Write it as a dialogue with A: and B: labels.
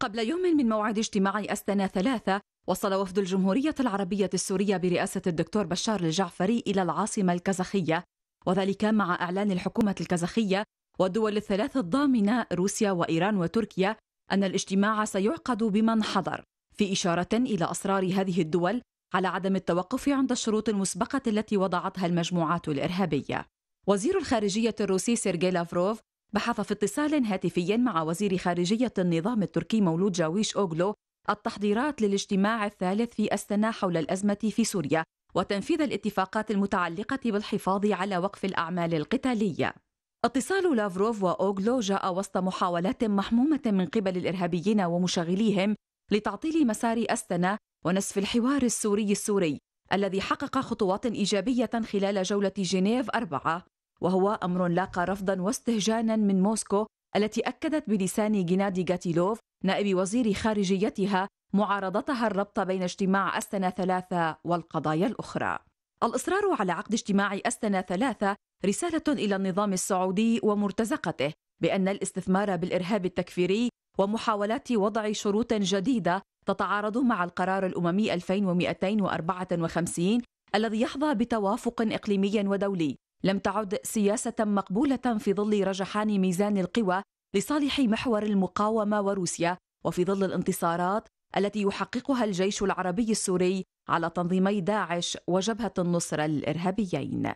A: قبل يوم من موعد اجتماع أستنا ثلاثة وصل وفد الجمهورية العربية السورية برئاسة الدكتور بشار الجعفري إلى العاصمة الكازاخية وذلك مع إعلان الحكومة الكازاخية والدول الثلاث الضامنة روسيا وإيران وتركيا أن الاجتماع سيعقد بمن حضر في إشارة إلى أصرار هذه الدول على عدم التوقف عند الشروط المسبقة التي وضعتها المجموعات الإرهابية وزير الخارجية الروسي سيرجي لافروف بحث في اتصال هاتفي مع وزير خارجية النظام التركي مولود جاويش أوغلو التحضيرات للاجتماع الثالث في أستنا حول الأزمة في سوريا وتنفيذ الاتفاقات المتعلقة بالحفاظ على وقف الأعمال القتالية اتصال لافروف وأوغلو جاء وسط محاولات محمومة من قبل الإرهابيين ومشغليهم لتعطيل مسار أستنا ونسف الحوار السوري السوري الذي حقق خطوات إيجابية خلال جولة جنيف أربعة وهو أمر لاقى رفضا واستهجانا من موسكو التي أكدت بلسان جنادي غاتيلوف نائب وزير خارجيتها معارضتها الربط بين اجتماع أستنا ثلاثة والقضايا الأخرى الإصرار على عقد اجتماع أستنا ثلاثة رسالة إلى النظام السعودي ومرتزقته بأن الاستثمار بالإرهاب التكفيري ومحاولات وضع شروط جديدة تتعارض مع القرار الأممي 2254 الذي يحظى بتوافق إقليمي ودولي لم تعد سياسة مقبولة في ظل رجحان ميزان القوى لصالح محور المقاومة وروسيا وفي ظل الانتصارات التي يحققها الجيش العربي السوري على تنظيمي داعش وجبهة النصرة الإرهابيين